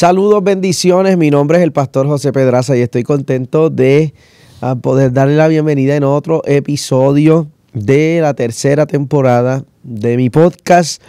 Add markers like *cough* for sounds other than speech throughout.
Saludos, bendiciones. Mi nombre es el pastor José Pedraza y estoy contento de ah, poder darle la bienvenida en otro episodio de la tercera temporada de mi podcast.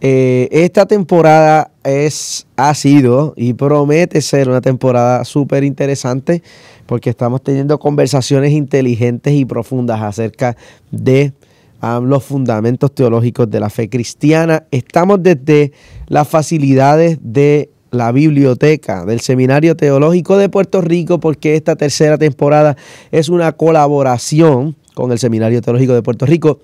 Eh, esta temporada es, ha sido y promete ser una temporada súper interesante porque estamos teniendo conversaciones inteligentes y profundas acerca de ah, los fundamentos teológicos de la fe cristiana. Estamos desde las facilidades de la biblioteca del Seminario Teológico de Puerto Rico porque esta tercera temporada es una colaboración con el Seminario Teológico de Puerto Rico.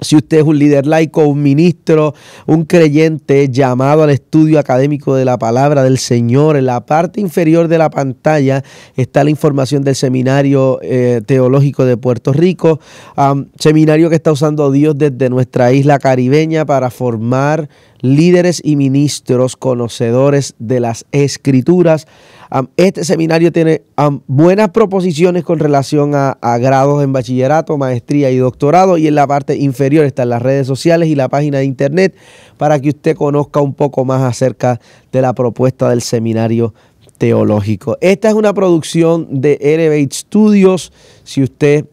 Si usted es un líder laico, un ministro, un creyente llamado al estudio académico de la palabra del Señor, en la parte inferior de la pantalla está la información del Seminario eh, Teológico de Puerto Rico, seminario que está usando Dios desde nuestra isla caribeña para formar líderes y ministros conocedores de las escrituras. este seminario tiene buenas proposiciones con relación a, grados en bachillerato, maestría y doctorado. Y en la parte inferior están las redes sociales y la página de internet para que usted conozca un poco más acerca de la propuesta del seminario teológico. Esta es una producción de Elevate Studios. Si usted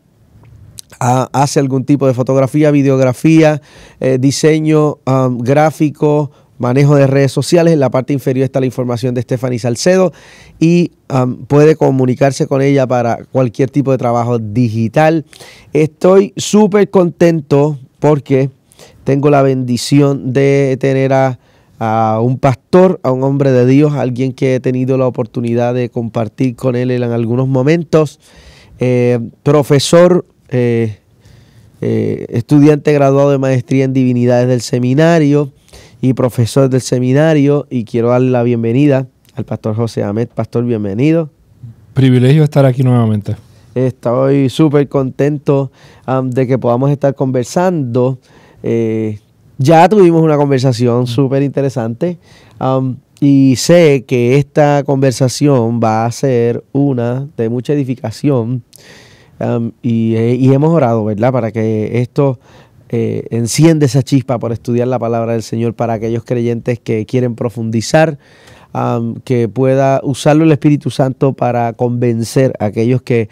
hace algún tipo de fotografía, videografía, eh, diseño um, gráfico, manejo de redes sociales. En la parte inferior está la información de Stephanie Salcedo y um, puede comunicarse con ella para cualquier tipo de trabajo digital. Estoy súper contento porque tengo la bendición de tener a, un pastor, a un hombre de Dios, alguien que he tenido la oportunidad de compartir con él en algunos momentos. Eh, profesor eh, eh, estudiante graduado de maestría en divinidades del seminario y profesor del seminario y quiero darle la bienvenida al pastor José Ahmed. Pastor, bienvenido. Privilegio estar aquí nuevamente. Estoy súper contento de que podamos estar conversando. Eh, ya tuvimos una conversación mm. súper interesante y sé que esta conversación va a ser una de mucha edificación eh, y, hemos orado, ¿verdad? Para que esto eh, encienda esa chispa por estudiar la palabra del Señor para aquellos creyentes que quieren profundizar, que pueda usarlo el Espíritu Santo para convencer a aquellos que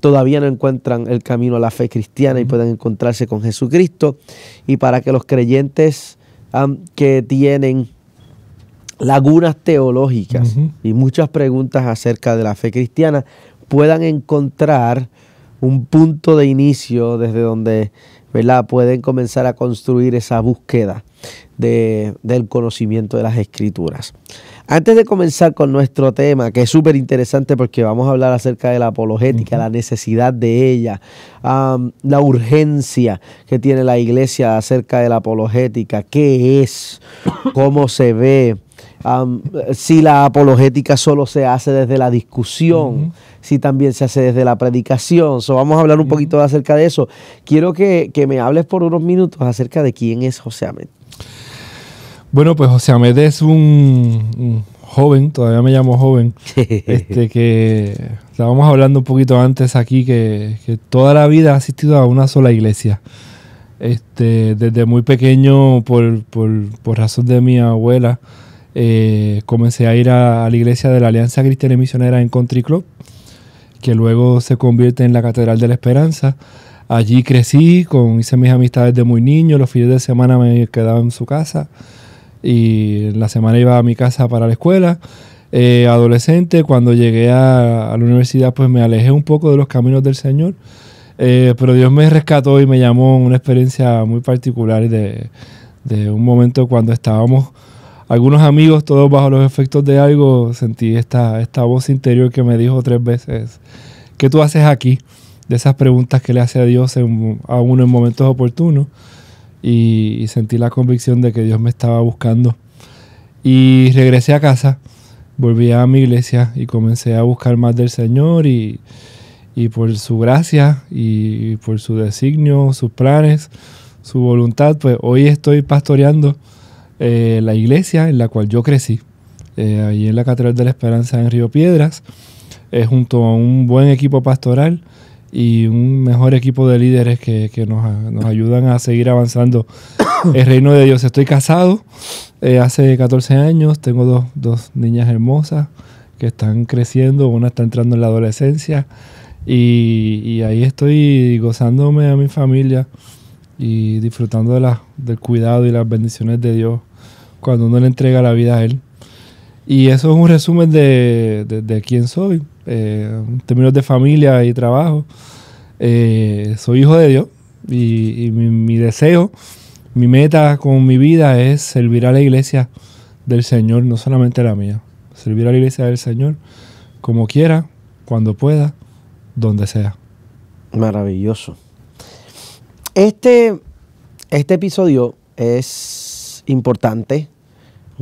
todavía no encuentran el camino a la fe cristiana y puedan encontrarse con Jesucristo, y para que los creyentes que tienen lagunas teológicas y muchas preguntas acerca de la fe cristiana puedan encontrar un punto de inicio desde donde ¿verdad? pueden comenzar a construir esa búsqueda del conocimiento de las escrituras. Antes de comenzar con nuestro tema, que es súper interesante porque vamos a hablar acerca de la apologética, la necesidad de ella, la urgencia que tiene la iglesia acerca de la apologética, qué es, cómo se ve, si la apologética solo se hace desde la discusión si también se hace desde la predicación. So, vamos a hablar un poquito acerca de eso. Quiero que, que me hables por unos minutos acerca de quién es José Amet. Bueno, pues José Amet es un, joven, todavía me llamo joven, *laughs* este, que estábamos hablando un poquito antes aquí, que, que, toda la vida ha asistido a una sola iglesia. Este, desde muy pequeño, por, por, por razón de mi abuela, eh, comencé a ir a, a, la iglesia de la Alianza Cristiana y Misionera en Country Club que luego se convierte en la Catedral de la Esperanza. Allí crecí, con, hice mis amistades de muy niño, los fines de semana me quedaba en su casa y la semana iba a mi casa para la escuela. Eh, adolescente, cuando llegué a, la universidad, pues me alejé un poco de los caminos del Señor, eh, pero Dios me rescató y me llamó una experiencia muy particular de, de un momento cuando estábamos algunos amigos, todos bajo los efectos de algo, sentí esta, esta voz interior que me dijo tres veces, ¿qué tú haces aquí? De esas preguntas que le hace a Dios a uno en momentos oportunos. Y, sentí la convicción de que Dios me estaba buscando. Y regresé a casa, volví a mi iglesia y comencé a buscar más del Señor y, y por su gracia y por su designio, sus planes, su voluntad, pues hoy estoy pastoreando eh, la iglesia en la cual yo crecí, eh, ahí en la Catedral de la Esperanza en Río Piedras, eh, junto a un buen equipo pastoral y un mejor equipo de líderes que, nos, ayudan a seguir avanzando *coughs* el reino de Dios. Estoy casado hace 14 años, tengo dos, niñas hermosas que están creciendo, una está entrando en la adolescencia y, ahí estoy gozándome a mi familia y disfrutando de la, del cuidado y las bendiciones de Dios cuando uno le entrega la vida a Él. Y eso es un resumen de, de, quién soy, eh, en términos de familia y trabajo. Eh, soy hijo de Dios y, mi, mi, deseo, mi meta con mi vida es servir a la iglesia del Señor, no solamente la mía, servir a la iglesia del Señor como quiera, cuando pueda, donde sea. Maravilloso. Este, este episodio es importante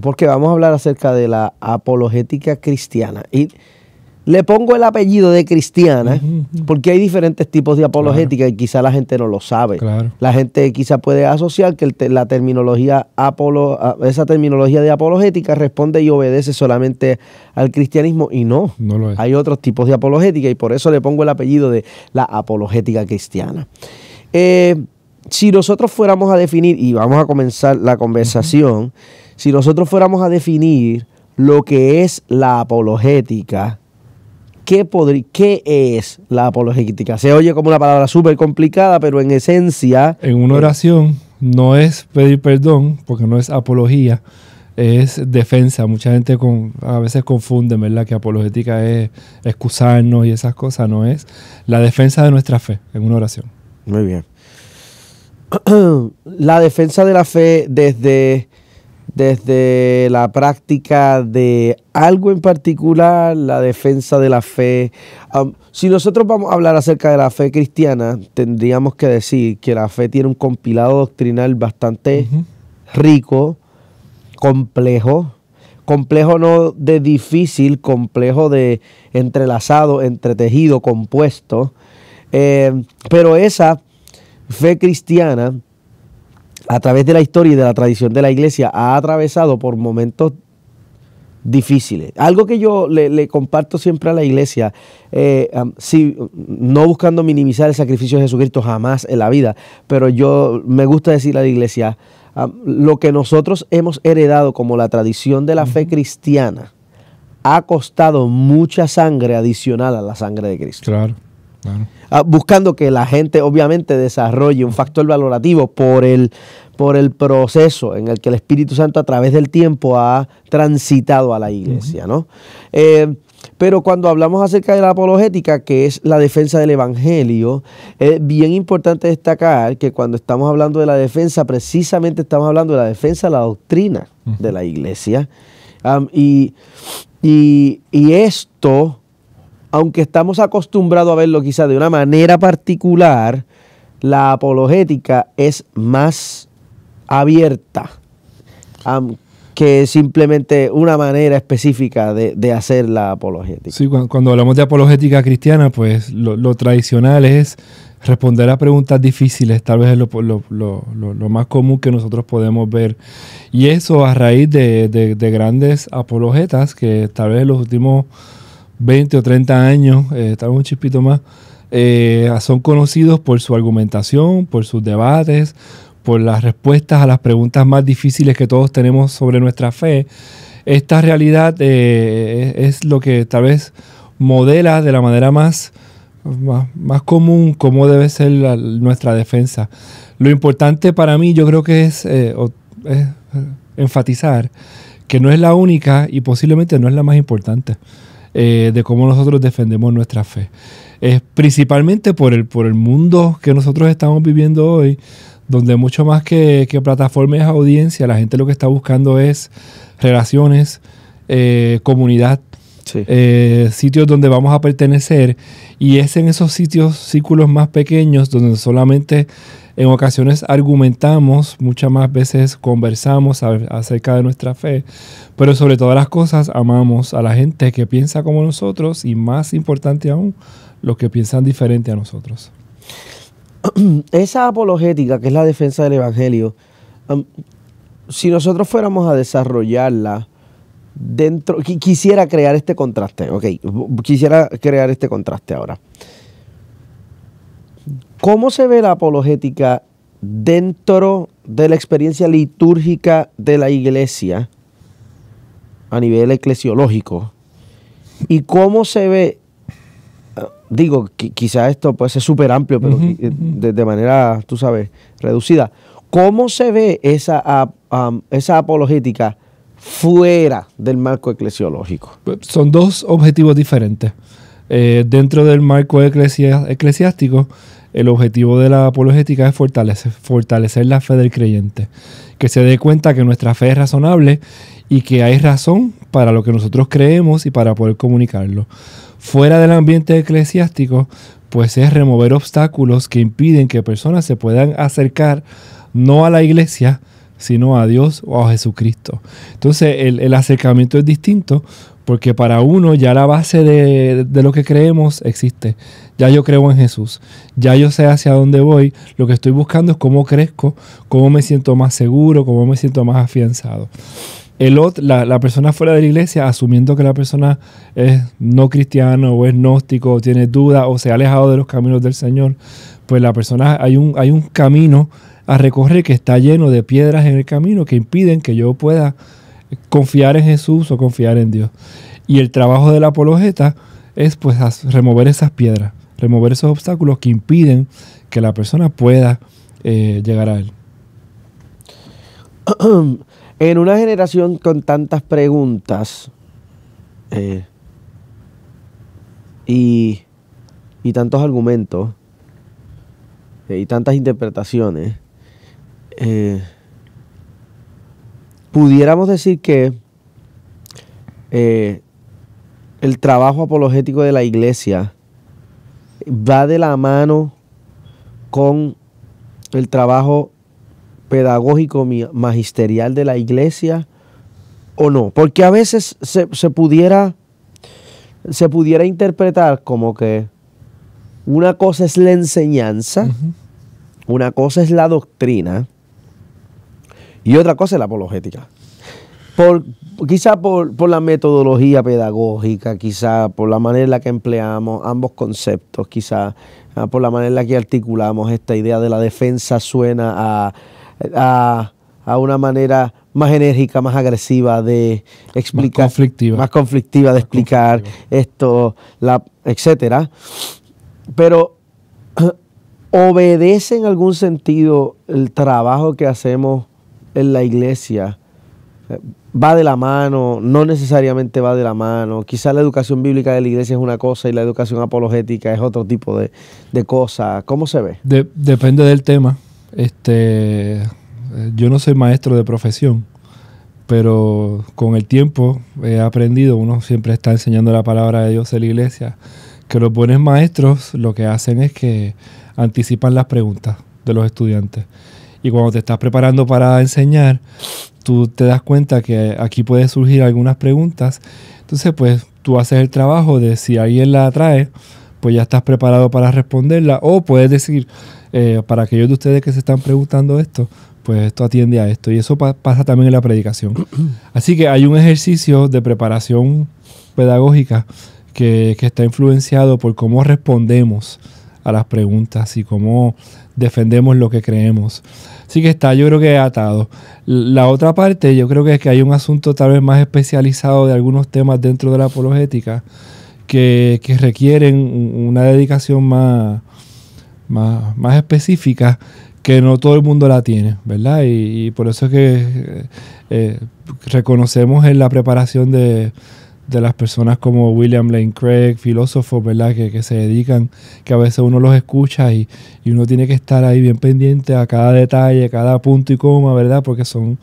porque vamos a hablar acerca de la apologética cristiana. Y le pongo el apellido de cristiana porque hay diferentes tipos de apologética y quizá la gente no lo sabe. La gente quizá puede asociar que la terminología apolo, esa terminología de apologética responde y obedece solamente al cristianismo y no. no Hay otros tipos de apologética y por eso le pongo el apellido de la apologética cristiana. Eh, si nosotros fuéramos a definir, y vamos a comenzar la conversación, si nosotros fuéramos a definir lo que es la apologética, ¿qué, ¿qué es la apologética? Se oye como una palabra súper complicada, pero en esencia... En una oración no es pedir perdón, porque no es apología, es defensa. Mucha gente con, a veces confunde, ¿verdad? Que apologética es excusarnos y esas cosas, no es la defensa de nuestra fe en una oración. Muy bien. *clears throat* la defensa de la fe desde, desde la práctica de algo en particular, la defensa de la fe. Um, si nosotros vamos a hablar acerca de la fe cristiana, tendríamos que decir que la fe tiene un compilado doctrinal bastante rico, complejo, complejo no de difícil, complejo de entrelazado, entretejido, compuesto. Eh, pero esa fe cristiana a través de la historia y de la tradición de la iglesia ha atravesado por momentos difíciles. Algo que yo le, comparto siempre a la iglesia, eh, no buscando minimizar el sacrificio de Jesucristo jamás en la vida, pero yo me gusta decir a la iglesia, lo que nosotros hemos heredado como la tradición de la fe cristiana ha costado mucha sangre adicional a la sangre de Cristo. Claro. Ah, buscando que la gente obviamente desarrolle un factor valorativo por el, por el proceso en el que el Espíritu Santo a través del tiempo ha transitado a la iglesia. ¿no? Eh, pero cuando hablamos acerca de la apologética, que es la defensa del Evangelio, es bien importante destacar que cuando estamos hablando de la defensa, precisamente estamos hablando de la defensa de la doctrina de la iglesia. y, y esto aunque estamos acostumbrados a verlo quizá de una manera particular, la apologética es más abierta que simplemente una manera específica de, hacer la apologética. Sí, cuando, hablamos de apologética cristiana, pues lo, tradicional es responder a preguntas difíciles, tal vez es lo, más común que nosotros podemos ver. Y eso a raíz de, de grandes apologetas que tal vez en los últimos 20 o 30 años, eh, un chispito más, eh, son conocidos por su argumentación, por sus debates, por las respuestas a las preguntas más difíciles que todos tenemos sobre nuestra fe. Esta realidad eh, e-, es lo que tal vez modela de la manera más, más, común cómo debe ser nuestra defensa. Lo importante para mí yo creo que es eh, enfatizar que no es la única y posiblemente no es la más importante. Eh, de cómo nosotros defendemos nuestra fe. Es principalmente por el, por el mundo que nosotros estamos viviendo hoy, donde mucho más que, que plataformas audiencia, la gente lo que está buscando es relaciones, eh, comunidad, eh, sitios donde vamos a pertenecer. Y es en esos sitios, círculos más pequeños, donde solamente en ocasiones argumentamos, muchas más veces conversamos acerca de nuestra fe, pero sobre todas las cosas amamos a la gente que piensa como nosotros y más importante aún, los que piensan diferente a nosotros. *clears throat* Esa apologética, que es la defensa del Evangelio, um, si nosotros fuéramos a desarrollarla, dentro, quisiera crear este contraste, ok, quisiera crear este contraste ahora. ¿Cómo se ve la apologética dentro de la experiencia litúrgica de la iglesia a nivel eclesiológico? ¿Y cómo se ve, ah, digo, quizás esto puede ser súper amplio, pero eh, de, manera, tú sabes, reducida, ¿cómo se ve esa, esa apologética fuera del marco eclesiológico? Pues, son dos objetivos diferentes. Eh, dentro del marco eclesiástico, el objetivo de la apologética es fortalecer, la fe del creyente, que se dé cuenta que nuestra fe es razonable y que hay razón para lo que nosotros creemos y para poder comunicarlo. Fuera del ambiente eclesiástico, pues es remover obstáculos que impiden que personas se puedan acercar no a la iglesia, sino a Dios o a Jesucristo. Entonces el acercamiento es distinto porque para uno ya la base de, de, lo que creemos existe. Ya yo creo en Jesús. Ya yo sé hacia dónde voy. Lo que estoy buscando es cómo crezco, cómo me siento más seguro, cómo me siento más afianzado. El otro, la, persona fuera de la iglesia, asumiendo que la persona es no cristiano o es gnóstico, o tiene dudas o se ha alejado de los caminos del Señor, pues la persona, hay un, hay un camino a recorrer que está lleno de piedras en el camino que impiden que yo pueda confiar en Jesús o confiar en Dios. Y el trabajo del apologeta es pues remover esas piedras, remover esos obstáculos que impiden que la persona pueda eh, llegar a él. *clears throat* En una generación con tantas preguntas eh, y, tantos argumentos eh, y tantas interpretaciones, pudiéramos decir que eh, el trabajo apologético de la iglesia va de la mano con el trabajo pedagógico magisterial de la iglesia o no. Porque a veces se, pudiera se pudiera interpretar como que una cosa es la enseñanza, una cosa es la doctrina, y otra cosa es la apologética. Por, quizá por, la metodología pedagógica, quizá por la manera en la que empleamos ambos conceptos, quizá ah, por la manera en la que articulamos esta idea de la defensa suena a, una manera más enérgica, más agresiva de explicar, más conflictiva, más conflictiva de explicar esto, la, etcétera. Pero *clears throat* obedece en algún sentido el trabajo que hacemos en la iglesia eh, va de la mano, no necesariamente va de la mano. Quizás la educación bíblica de la iglesia es una cosa y la educación apologética es otro tipo de, de cosa. ¿Cómo se ve? depende del tema. Este, yo no soy maestro de profesión, pero con el tiempo he aprendido, uno siempre está enseñando la palabra de Dios en la iglesia, que los buenos maestros lo que hacen es que anticipan las preguntas de los estudiantes. Y cuando te estás preparando para enseñar, tú te das cuenta que aquí pueden surgir algunas preguntas. Entonces, pues tú haces el trabajo de si alguien la trae, pues ya estás preparado para responderla. O puedes decir, eh, para aquellos de ustedes que se están preguntando esto, pues esto atiende a esto. Y eso pasa también en la predicación. *clears throat* Así que hay un ejercicio de preparación pedagógica que, que está influenciado por cómo respondemos a las preguntas y cómo defendemos lo que creemos. Así que está, yo creo que atado. La otra parte, yo creo que es que hay un asunto tal vez más especializado de algunos temas dentro de la apologética que, requieren una dedicación más, más, específica que no todo el mundo la tiene, ¿verdad? Y, por eso es que eh, reconocemos en la preparación de de las personas como William Lane Craig, filósofos, ¿verdad? Que, se dedican, que a veces uno los escucha y, uno tiene que estar ahí bien pendiente a cada detalle, cada punto y coma, ¿verdad? Porque son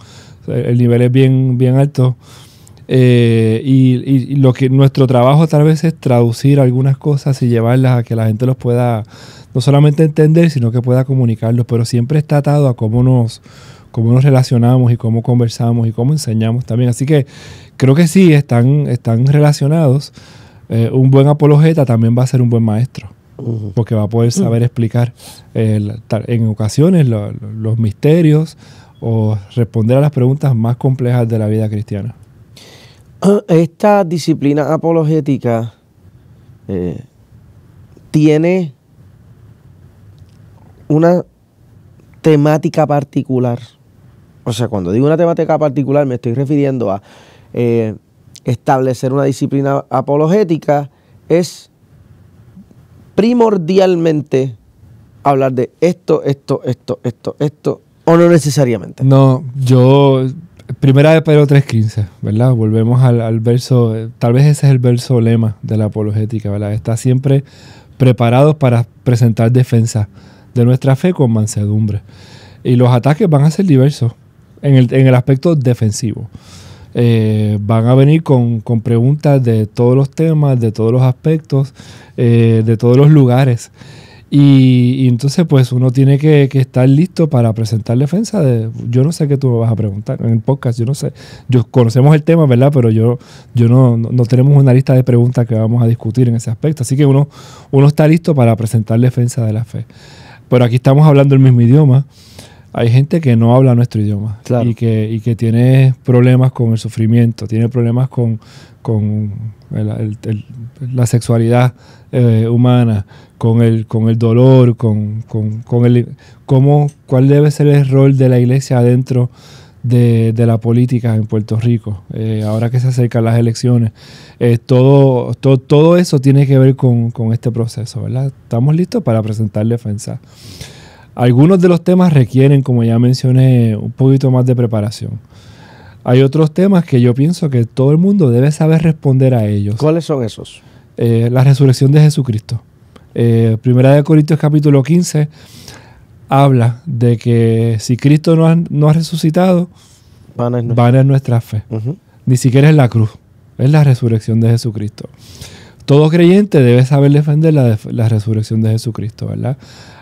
el nivel es bien, bien alto. Eh, y, y, lo que nuestro trabajo tal vez es traducir algunas cosas y llevarlas a que la gente los pueda no solamente entender, sino que pueda comunicarlos, pero siempre está atado a cómo nos, cómo nos relacionamos y cómo conversamos y cómo enseñamos también. Así que creo que sí, están, están relacionados. Eh, un buen apologeta también va a ser un buen maestro, porque va a poder saber explicar eh, en ocasiones los misterios o responder a las preguntas más complejas de la vida cristiana. Ah, esta disciplina apologética eh, tiene una temática particular. O sea, cuando digo una temática particular me estoy refiriendo a eh, establecer una disciplina apologética es primordialmente hablar de esto, esto, esto, esto, esto, o no necesariamente. No, yo, primera de Pedro 3.15, ¿verdad? Volvemos al, verso, tal vez ese es el verso lema de la apologética, ¿verdad? Está siempre preparados para presentar defensa de nuestra fe con mansedumbre. Y los ataques van a ser diversos en el, en el aspecto defensivo. Eh, van a venir con, con, preguntas de todos los temas, de todos los aspectos, eh, de todos los lugares. Y, entonces, pues uno tiene que, estar listo para presentar defensa. De, yo no sé qué tú me vas a preguntar en el podcast, yo no sé. Yo, conocemos el tema, ¿verdad? Pero yo, yo no, no, no tenemos una lista de preguntas que vamos a discutir en ese aspecto. Así que uno, uno está listo para presentar defensa de la fe. Pero aquí estamos hablando el mismo idioma hay gente que no habla nuestro idioma y, que, tiene problemas con el sufrimiento, tiene problemas con, con la sexualidad eh, humana, con el, con el dolor, con, con, con el, cómo, cuál debe ser el rol de la iglesia dentro de, de, la política en Puerto Rico, eh, ahora que se acercan las elecciones. Eh, todo, todo eso tiene que ver con, con, este proceso, ¿verdad? Estamos listos para presentar defensa. Algunos de los temas requieren, como ya mencioné, un poquito más de preparación. Hay otros temas que yo pienso que todo el mundo debe saber responder a ellos. ¿Cuáles son esos? Eh, la resurrección de Jesucristo. Eh, Primera de Corintios capítulo 15 habla de que si Cristo no ha, resucitado, van a nuestra, fe. Ni siquiera es la cruz, es la resurrección de Jesucristo. Todo creyente debe saber defender la, la resurrección de Jesucristo, ¿verdad?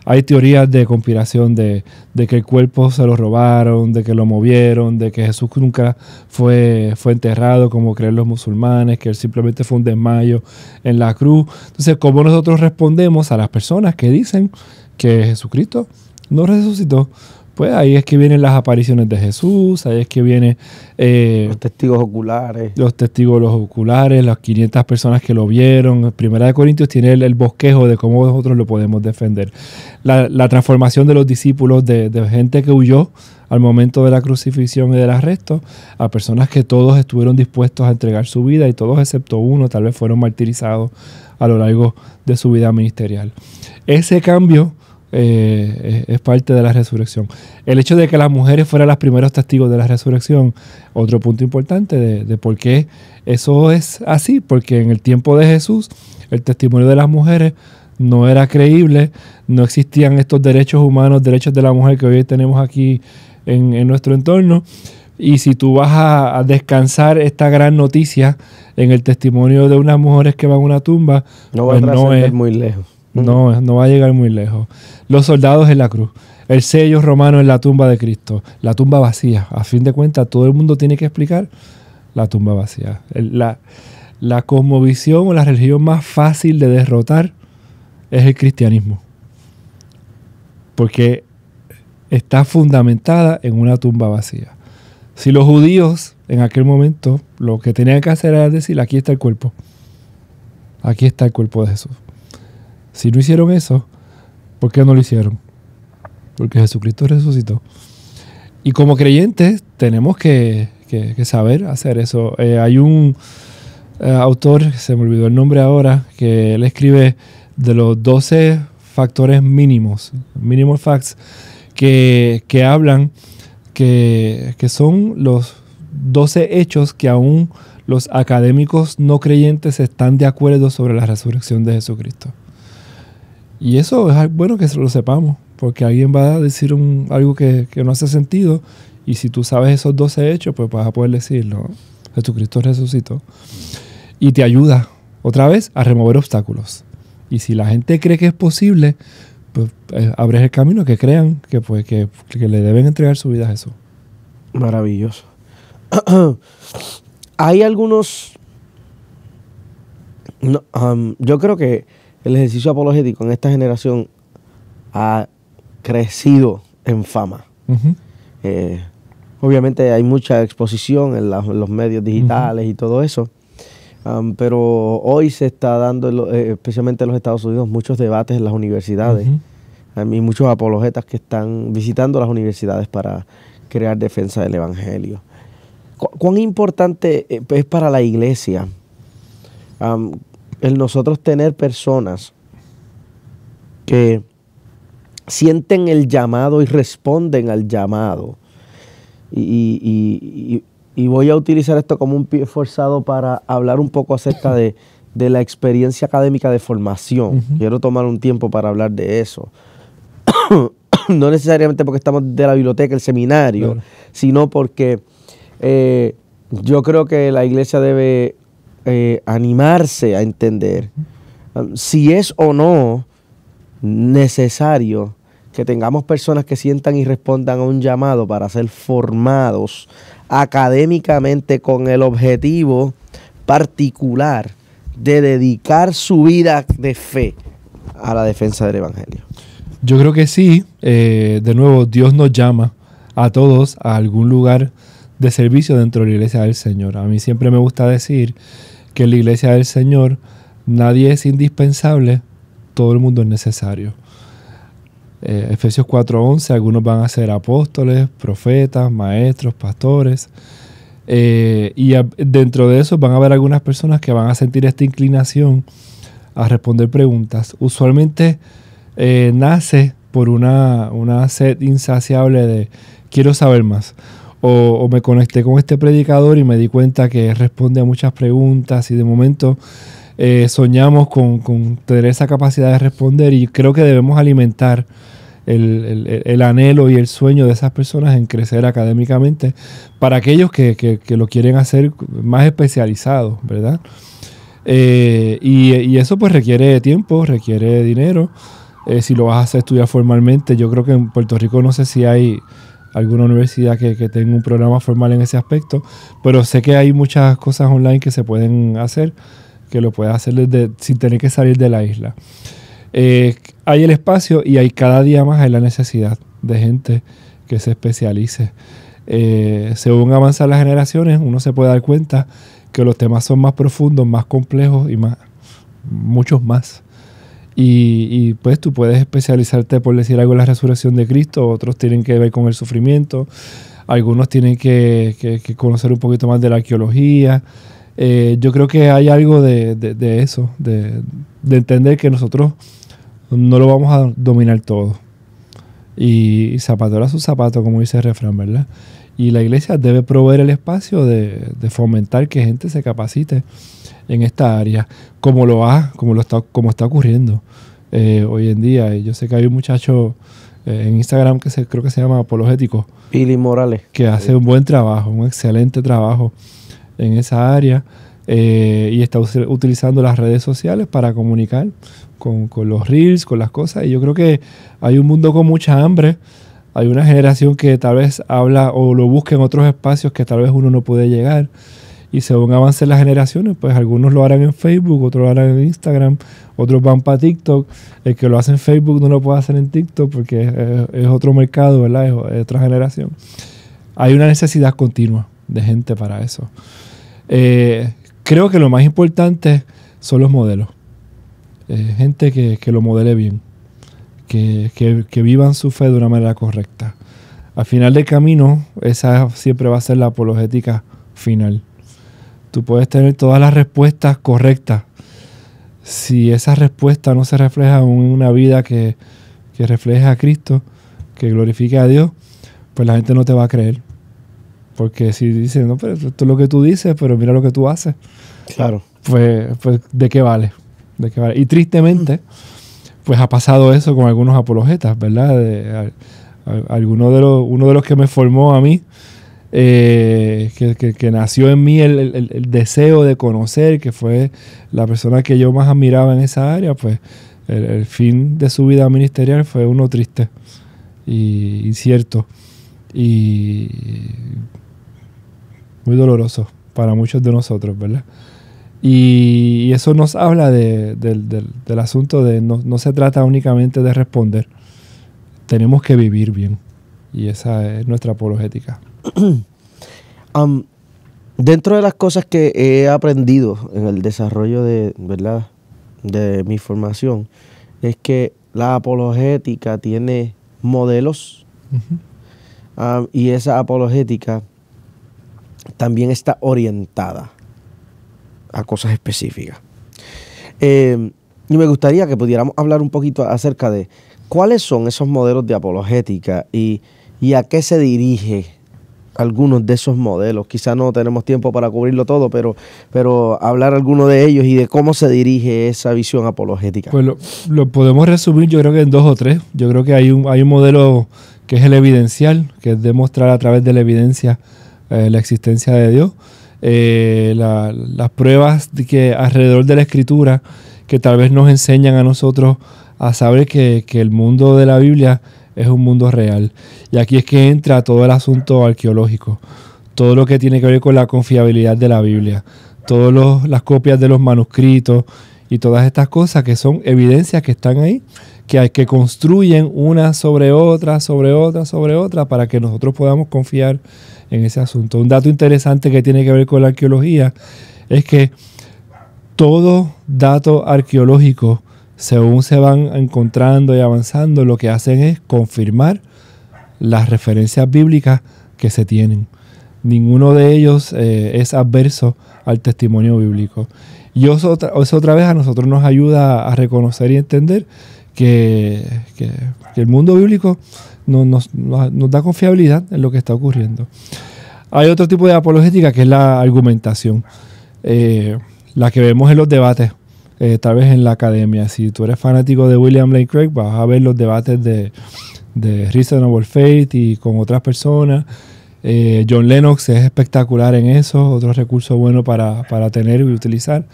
hay teorías de conspiración de, que el cuerpo se lo robaron, de que lo movieron, de que Jesús nunca fue, fue enterrado como creen los musulmanes, que él simplemente fue un desmayo en la cruz. Entonces, ¿cómo nosotros respondemos a las personas que dicen que Jesucristo no resucitó? pues ahí es que vienen las apariciones de Jesús, ahí es que vienen... Eh, los testigos oculares. Los testigos oculares, las 500 personas que lo vieron. Primera de Corintios tiene el, el bosquejo de cómo nosotros lo podemos defender. La, transformación de los discípulos, de, de, gente que huyó al momento de la crucifixión y del arresto, a personas que todos estuvieron dispuestos a entregar su vida y todos excepto uno tal vez fueron martirizados a lo largo de su vida ministerial. Ese cambio eh, es, parte de la resurrección. El hecho de que las mujeres fueran los primeros testigos de la resurrección, otro punto importante de, por qué eso es así, porque en el tiempo de Jesús el testimonio de las mujeres no era creíble, no existían estos derechos humanos, derechos de la mujer que hoy tenemos aquí en, nuestro entorno. Y si tú vas a, descansar esta gran noticia en el testimonio de unas mujeres que van a una tumba, no va a pues no es muy lejos. No, no va a llegar muy lejos. Los soldados en la cruz, el sello romano en la tumba de Cristo, la tumba vacía. A fin de cuentas, todo el mundo tiene que explicar la tumba vacía. La, la cosmovisión o la religión más fácil de derrotar es el cristianismo. Porque está fundamentada en una tumba vacía. Si los judíos en aquel momento lo que tenían que hacer era decir, aquí está el cuerpo. Aquí está el cuerpo de Jesús. Si no hicieron eso, ¿por qué no lo hicieron? Porque Jesucristo resucitó. Y como creyentes tenemos que, saber hacer eso. Eh, hay un eh, autor autor, se me olvidó el nombre ahora, que él escribe de los 12 factores mínimos, minimal facts, que, hablan que, que, son los 12 hechos que aún los académicos no creyentes están de acuerdo sobre la resurrección de Jesucristo. Y eso es bueno que lo sepamos, porque alguien va a decir algo que, no hace sentido y si tú sabes esos 12 hechos, pues vas a poder decirlo. Jesucristo resucitó. Y te ayuda otra vez a remover obstáculos. Y si la gente cree que es posible, pues eh, abres el camino que crean que, pues, que, le deben entregar su vida a Jesús. Maravilloso. *clears throat* Hay algunos... No, um, yo creo que el ejercicio apologético en esta generación ha crecido en fama. Eh, obviamente hay mucha exposición en, los medios digitales y todo eso, um, pero hoy se está dando, eh, especialmente en los Estados Unidos, muchos debates en las universidades. hay um, y muchos apologetas que están visitando las universidades para crear defensa del Evangelio. ¿Cuán importante eh, es para la iglesia um, el nosotros tener personas que sienten el llamado y responden al llamado. Y, voy a utilizar esto como un pie forzado para hablar un poco acerca de, la experiencia académica de formación. Quiero tomar un tiempo para hablar de eso. *coughs* no necesariamente porque estamos de la biblioteca, el seminario, sino porque eh, yo creo que la iglesia debe eh, animarse a entender um, si es o no necesario que tengamos personas que sientan y respondan a un llamado para ser formados académicamente con el objetivo particular de dedicar su vida de fe a la defensa del Evangelio. Yo creo que sí. Eh, de nuevo, Dios nos llama a todos a algún lugar de servicio dentro de la iglesia del Señor. A mí siempre me gusta decir que en la iglesia del Señor nadie es indispensable, todo el mundo es necesario. Eh, Efesios 4:11, algunos van a ser apóstoles, profetas, maestros, pastores. Eh, y dentro de eso van a haber algunas personas que van a sentir esta inclinación a responder preguntas. Usualmente eh, nace por una, una sed insaciable de quiero saber más o, me conecté con este predicador y me di cuenta que responde a muchas preguntas y de momento eh, soñamos con, tener esa capacidad de responder y creo que debemos alimentar el, anhelo y el sueño de esas personas en crecer académicamente para aquellos que, lo quieren hacer más especializado, ¿verdad? Eh, y, eso pues requiere tiempo, requiere dinero. Eh, si lo vas a estudiar formalmente, yo creo que en Puerto Rico no sé si hay alguna universidad que, que, tenga un programa formal en ese aspecto, pero sé que hay muchas cosas online que se pueden hacer, que lo puedes hacer desde, sin tener que salir de la isla. Eh, hay el espacio y hay cada día más hay la necesidad de gente que se especialice. Eh, según avanzan las generaciones, uno se puede dar cuenta que los temas son más profundos, más complejos y más, muchos más y, pues tú puedes especializarte, por decir algo, en la resurrección de Cristo, otros tienen que ver con el sufrimiento, algunos tienen que, conocer un poquito más de la arqueología. Eh, yo creo que hay algo de, eso, de, entender que nosotros no lo vamos a dominar todo. Y, y a su zapato, como dice el refrán, ¿verdad? Y la iglesia debe proveer el espacio de, fomentar que gente se capacite en esta área, como lo va como, lo está, como está ocurriendo eh, hoy en día. Yo sé que hay un muchacho eh, en Instagram que se, creo que se llama Apologético. Pili Morales. Que hace un buen trabajo, un excelente trabajo en esa área. Eh, y está utilizando las redes sociales para comunicar con, con, los reels, con las cosas. Y yo creo que hay un mundo con mucha hambre. Hay una generación que tal vez habla o lo busca en otros espacios que tal vez uno no puede llegar. Y según avancen las generaciones, pues algunos lo harán en Facebook, otros lo harán en Instagram, otros van para TikTok. El que lo hace en Facebook no lo puede hacer en TikTok porque es, otro mercado, ¿verdad? Es, otra generación. Hay una necesidad continua de gente para eso. Eh, creo que lo más importante son los modelos. Eh, gente que, lo modele bien, que, que vivan su fe de una manera correcta. Al final del camino, esa siempre va a ser la apologética final. Tú puedes tener todas las respuestas correctas. Si esa respuesta no se refleja en una vida que, que refleja a Cristo, que glorifique a Dios, pues la gente no te va a creer. Porque si dicen, no, pero esto es lo que tú dices, pero mira lo que tú haces. Claro. Pues, pues, ¿de qué vale? ¿De qué vale? Y tristemente, pues ha pasado eso con algunos apologetas, ¿verdad? De, de los, uno de los que me formó a mí eh, que, nació en mí el, deseo de conocer, que fue la persona que yo más admiraba en esa área, pues el, fin de su vida ministerial fue uno triste y incierto y muy doloroso para muchos de nosotros, ¿verdad? Y, eso nos habla del asunto de no se trata únicamente de responder, tenemos que vivir bien. Y esa es nuestra apologética. *clears throat* dentro de las cosas que he aprendido en el desarrollo de, ¿verdad? de mi formación es que la apologética tiene modelos y esa apologética también está orientada a cosas específicas. Em, y me gustaría que pudiéramos hablar un poquito acerca de cuáles son esos modelos de apologética y, y a qué se dirige algunos de esos modelos. Quizá no tenemos tiempo para cubrirlo todo, pero, pero hablar alguno de ellos y de cómo se dirige esa visión apologética. Pues lo, podemos resumir yo creo que en dos o tres. Yo creo que hay un, hay un modelo que es el evidencial, que es demostrar a través de la evidencia eh, la existencia de Dios. Eh, las pruebas de que alrededor de la escritura que tal vez nos enseñan a nosotros a saber que, que el mundo de la Biblia es un mundo real. Y aquí es que entra todo el asunto arqueológico, todo lo que tiene que ver con la confiabilidad de la Biblia, todas las copias de los manuscritos y todas estas cosas que son evidencias que están ahí, que, hay, que construyen una sobre otra, sobre otra, sobre otra, para que nosotros podamos confiar en ese asunto. Un dato interesante que tiene que ver con la arqueología es que todo dato arqueológico según se van encontrando y avanzando, lo que hacen es confirmar las referencias bíblicas que se tienen. Ninguno de ellos eh, es adverso al testimonio bíblico. Y eso otra, vez a nosotros nos ayuda a reconocer y entender que, el mundo bíblico nos, nos, da confiabilidad en lo que está ocurriendo. Hay otro tipo de apologética que es la argumentación, eh, la que vemos en los debates eh, tal vez en la academia. Si tú eres fanático de William Lane Craig, vas a ver los debates de, de Reasonable Faith y con otras personas. Eh, John Lennox es espectacular en eso, otro recurso bueno para, tener y utilizar,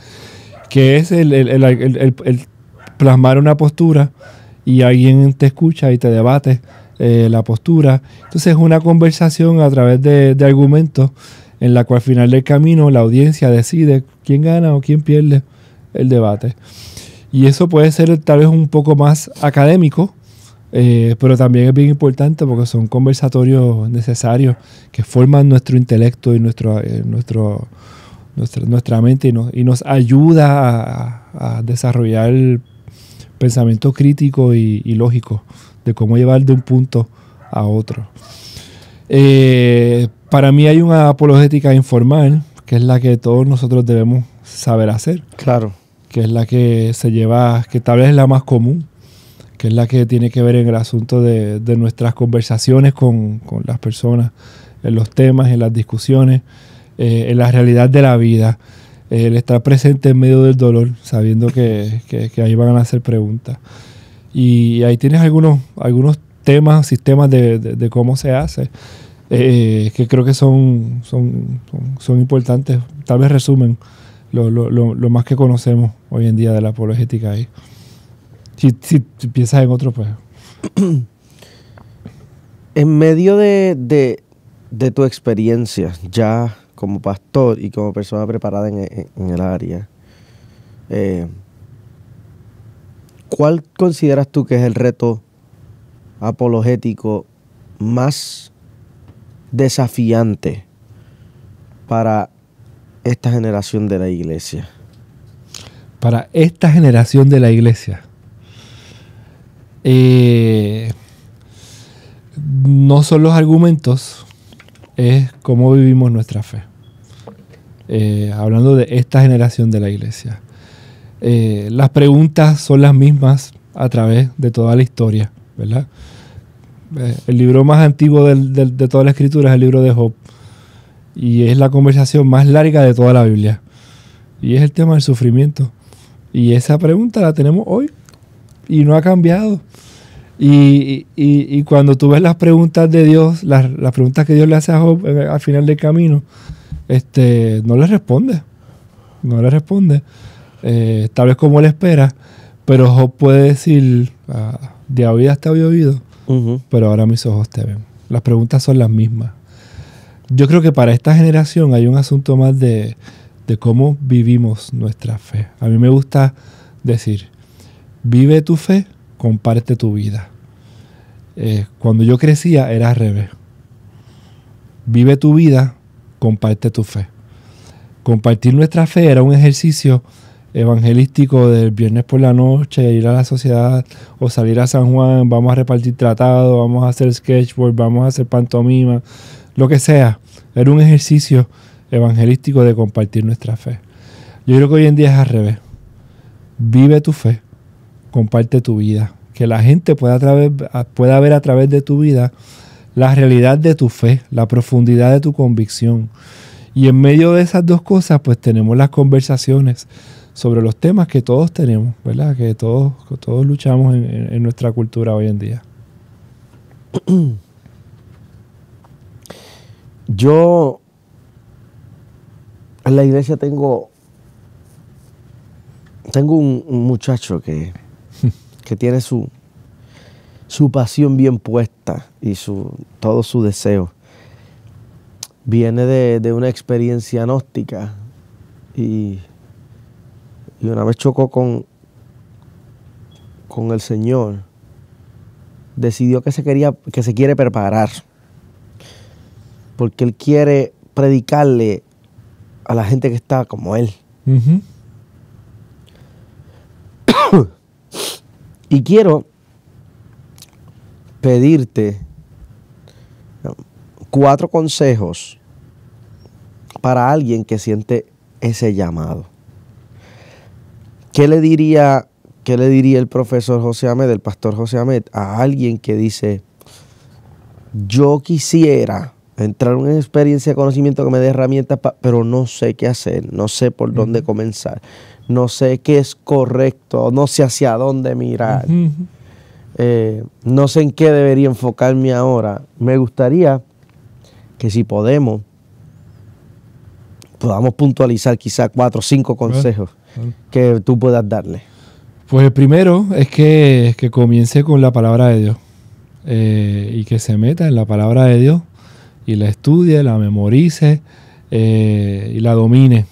que es el, plasmar una postura y alguien te escucha y te debate eh, la postura. Entonces es una conversación a través de, de argumentos en la cual al final del camino la audiencia decide quién gana o quién pierde el debate. Y eso puede ser tal vez un poco más académico, eh, pero también es bien importante porque son conversatorios necesarios que forman nuestro intelecto y nuestro, eh, nuestra, mente y, nos ayuda a, desarrollar pensamiento crítico y, lógico de cómo llevar de un punto a otro. Eh, para mí hay una apologética informal, que es la que todos nosotros debemos saber hacer. Claro que es la que se lleva, que tal vez es la más común, que es la que tiene que ver en el asunto de, nuestras conversaciones con, con, las personas, en los temas, en las discusiones, eh, en la realidad de la vida, eh, el estar presente en medio del dolor, sabiendo que, ahí van a hacer preguntas. Y ahí tienes algunos, algunos temas, sistemas de, cómo se hace, eh, que creo que son, son, son importantes, tal vez resumen lo, más que conocemos hoy en día de la apologética ahí. Si, piensas en otro, pues. *clears throat* En medio de, de, tu experiencia, ya como pastor y como persona preparada en, el área, eh, ¿cuál consideras tú que es el reto apologético más desafiante para esta generación de la iglesia? Para esta generación de la iglesia. Eh, no son los argumentos, es cómo vivimos nuestra fe. Eh, hablando de esta generación de la iglesia. Eh, las preguntas son las mismas a través de toda la historia, ¿verdad? el libro más antiguo de toda la escritura es el libro de Job. Y es la conversación más larga de toda la Biblia. Y es el tema del sufrimiento. Y esa pregunta la tenemos hoy. Y no ha cambiado. Y, y, cuando tú ves las preguntas de Dios, las, preguntas que Dios le hace a Job al final del camino, este, no le responde. No le responde. Eh, tal vez como él espera. Pero Job puede decir, ya ah, de oídas te había oído, pero ahora mis ojos te ven. Las preguntas son las mismas yo creo que para esta generación hay un asunto más de, cómo vivimos nuestra fe. A mí me gusta decir, vive tu fe, comparte tu vida. Eh, cuando yo crecía era al revés. Vive tu vida, comparte tu fe. Compartir nuestra fe era un ejercicio evangelístico del viernes por la noche, ir a la sociedad o salir a San Juan, vamos a repartir tratados, vamos a hacer sketchboard, vamos a hacer pantomima, lo que sea, era un ejercicio evangelístico de compartir nuestra fe. Yo creo que hoy en día es al revés. Vive tu fe, comparte tu vida, que la gente pueda, través, pueda ver a través de tu vida la realidad de tu fe, la profundidad de tu convicción. Y en medio de esas dos cosas, pues tenemos las conversaciones sobre los temas que todos tenemos, ¿verdad? Que todos, todos luchamos en nuestra cultura hoy en día. *clears throat* Yo en la iglesia tengo, tengo un, muchacho que, *laughs* que tiene su, su pasión bien puesta y su, todo su deseo. Viene de, una experiencia gnóstica y, y, una vez chocó con, con el Señor. Decidió que se, quería, que se quiere preparar porque él quiere predicarle a la gente que está como él. *coughs* y quiero pedirte cuatro consejos para alguien que siente ese llamado. ¿Qué le diría, qué le diría el profesor José Ahmed, el pastor José Amet, a alguien que dice, yo quisiera entrar en una experiencia de conocimiento que me dé herramientas, pero no sé qué hacer, no sé por dónde comenzar, no sé qué es correcto, no sé hacia dónde mirar, eh, no sé en qué debería enfocarme ahora. Me gustaría que si podemos, podamos puntualizar quizá cuatro o cinco consejos que tú puedas darle. Pues el primero es que, que comience con la palabra de Dios eh, y que se meta en la palabra de Dios y la estudie, la memorice eh, y la domine,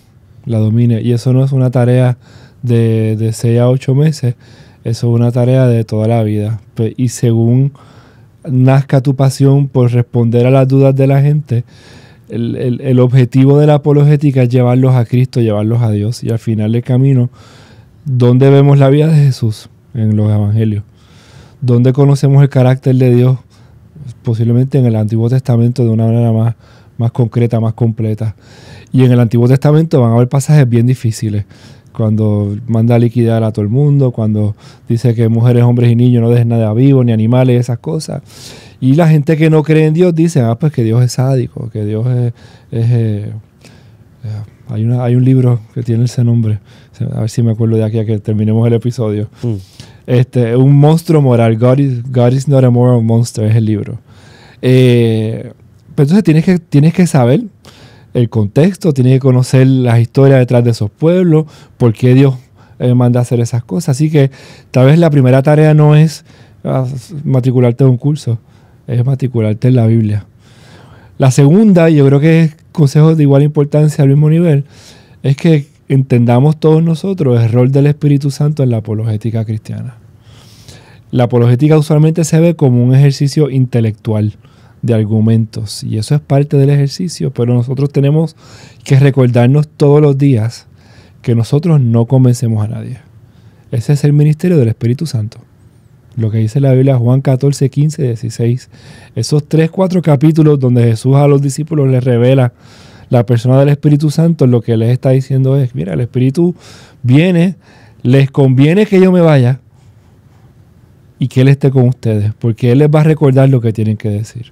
la domine. Y eso no es una tarea de, de 6 a 8 meses, eso es una tarea de toda la vida. Y según nazca tu pasión por responder a las dudas de la gente, el, el, objetivo de la apologética es llevarlos a Cristo, llevarlos a Dios. Y al final del camino, ¿dónde vemos la vida de Jesús? En los evangelios. ¿Dónde conocemos el carácter de Dios? posiblemente en el Antiguo Testamento de una manera más, más concreta, más completa. Y en el Antiguo Testamento van a haber pasajes bien difíciles. Cuando manda a liquidar a todo el mundo, cuando dice que mujeres, hombres y niños no dejen nada vivo, ni animales, esas cosas. Y la gente que no cree en Dios dice, ah, pues que Dios es sádico, que Dios es... Eh, eh, hay, una, hay un libro que tiene ese nombre. A ver si me acuerdo de aquí a que terminemos el episodio. Mm. Este, un monstruo moral. God is, not a moral monster es el libro. Eh, entonces tienes que, tienes que saber el contexto, tienes que conocer las historias detrás de esos pueblos, por qué Dios eh, manda manda hacer esas cosas. Así que tal vez la primera tarea no es ah, matricularte en un curso, es matricularte en la Biblia. La segunda, y yo creo que es consejo de igual importancia al mismo nivel, es que entendamos todos nosotros el rol del Espíritu Santo en la apologética cristiana. La apologética usualmente se ve como un ejercicio intelectual de argumentos y eso es parte del ejercicio, pero nosotros tenemos que recordarnos todos los días que nosotros no convencemos a nadie. Ese es el ministerio del Espíritu Santo. Lo que dice la Biblia Juan 14, 15, 16. Esos tres, cuatro capítulos donde Jesús a los discípulos les revela la persona del Espíritu Santo lo que les está diciendo es, mira, el Espíritu viene, les conviene que yo me vaya y que Él esté con ustedes, porque Él les va a recordar lo que tienen que decir.